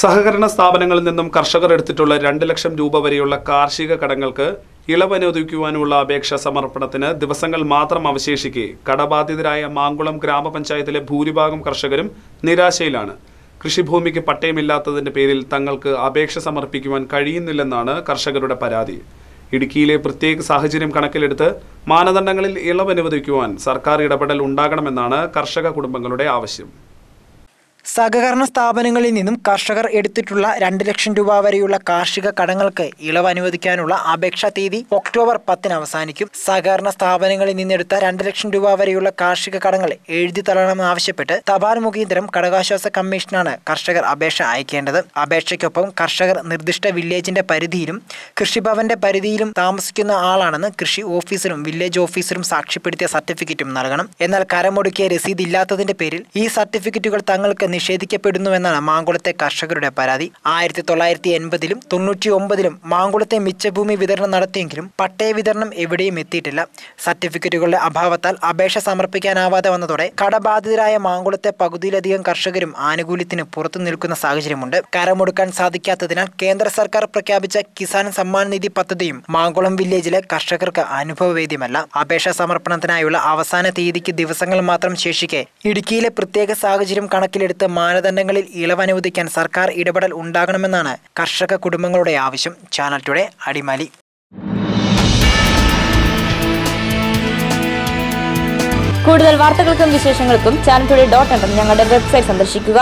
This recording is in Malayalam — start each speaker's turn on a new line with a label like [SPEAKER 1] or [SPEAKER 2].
[SPEAKER 1] സഹകരണ സ്ഥാപനങ്ങളിൽ നിന്നും കർഷകർ എടുത്തിട്ടുള്ള രണ്ട് ലക്ഷം രൂപ വരെയുള്ള കാർഷിക കടങ്ങൾക്ക് ഇളവ് അനുവദിക്കുവാനുള്ള അപേക്ഷ സമർപ്പണത്തിന് ദിവസങ്ങൾ മാത്രം അവശേഷിക്കെ കടബാധിതരായ മാങ്കുളം ഗ്രാമപഞ്ചായത്തിലെ ഭൂരിഭാഗം കർഷകരും നിരാശയിലാണ് കൃഷിഭൂമിക്ക് പട്ടയമില്ലാത്തതിന്റെ പേരിൽ തങ്ങൾക്ക് അപേക്ഷ സമർപ്പിക്കുവാൻ കഴിയുന്നില്ലെന്നാണ് കർഷകരുടെ പരാതി ഇടുക്കിയിലെ പ്രത്യേക സാഹചര്യം കണക്കിലെടുത്ത് മാനദണ്ഡങ്ങളിൽ ഇളവ് അനുവദിക്കുവാൻ സർക്കാർ ഇടപെടൽ ഉണ്ടാകണമെന്നാണ് കർഷക കുടുംബങ്ങളുടെ ആവശ്യം
[SPEAKER 2] സഹകരണ സ്ഥാപനങ്ങളിൽ നിന്നും കർഷകർ എടുത്തിട്ടുള്ള രണ്ട് ലക്ഷം രൂപ വരെയുള്ള കാർഷിക കടങ്ങൾക്ക് ഇളവ് അനുവദിക്കാനുള്ള അപേക്ഷാ തീയതി ഒക്ടോബർ പത്തിന് അവസാനിക്കും സഹകരണ സ്ഥാപനങ്ങളിൽ നിന്നെടുത്ത രണ്ട് ലക്ഷം രൂപ വരെയുള്ള കാർഷിക കടങ്ങൾ എഴുതി തള്ളണമെന്നാവശ്യപ്പെട്ട് തപാൽ മുഖീന്ദ്രം കടകാശ്വാസ കമ്മീഷനാണ് കർഷകർ അപേക്ഷ അയക്കേണ്ടത് അപേക്ഷയ്ക്കൊപ്പം കർഷകർ നിർദ്ദിഷ്ട വില്ലേജിന്റെ പരിധിയിലും കൃഷിഭവന്റെ പരിധിയിലും താമസിക്കുന്ന ആളാണെന്ന് കൃഷി ഓഫീസറും വില്ലേജ് ഓഫീസറും സാക്ഷ്യപ്പെടുത്തിയ സർട്ടിഫിക്കറ്റും നൽകണം എന്നാൽ കരമൊടുക്കിയ രസീത് ഇല്ലാത്തതിന്റെ പേരിൽ ഈ സർട്ടിഫിക്കറ്റുകൾ തങ്ങൾക്ക് നിഷേധിക്കപ്പെടുന്നുവെന്നാണ് മാങ്കുളത്തെ കർഷകരുടെ പരാതി ആയിരത്തി തൊള്ളായിരത്തി എൺപതിലും തൊണ്ണൂറ്റി ഒമ്പതിലും മാങ്കുളത്തെ മിച്ചഭൂമി വിതരണം നടത്തിയെങ്കിലും പട്ടയ വിതരണം എവിടെയും എത്തിയിട്ടില്ല സർട്ടിഫിക്കറ്റുകളുടെ അഭാവത്താൽ അപേക്ഷ സമർപ്പിക്കാനാവാതെ വന്നതോടെ കടബാധിതരായ മാങ്കുളത്തെ പകുതിയിലധികം കർഷകരും ആനുകൂല്യത്തിന് പുറത്തു നിൽക്കുന്ന സാഹചര്യമുണ്ട് കരമൊടുക്കാൻ സാധിക്കാത്തതിനാൽ കേന്ദ്ര സർക്കാർ പ്രഖ്യാപിച്ച കിസാൻ സമ്മാൻ നിധി പദ്ധതിയും മാങ്കുളം വില്ലേജിലെ കർഷകർക്ക് അനുഭവവേദ്യമല്ല അപേക്ഷ സമർപ്പണത്തിനായുള്ള അവസാന തീയതിക്ക് ദിവസങ്ങൾ മാത്രം ശേഷിക്കെ ഇടുക്കിയിലെ പ്രത്യേക സാഹചര്യം കണക്കിലെടുത്ത് മാനദണ്ഡങ്ങളിൽ ഇളവ് അനുവദിക്കാൻ സർക്കാർ ഇടപെടൽ ഉണ്ടാകണമെന്നാണ് കർഷക കുടുംബങ്ങളുടെ ആവശ്യം ചാനൽ ടുഡേ അടിമാലി കൂടുതൽ വാർത്തകൾക്കും വിശേഷങ്ങൾക്കും ചാനൽ ടുഡേ ഡോട്ട് ഞങ്ങളുടെ വെബ്സൈറ്റ് സന്ദർശിക്കുക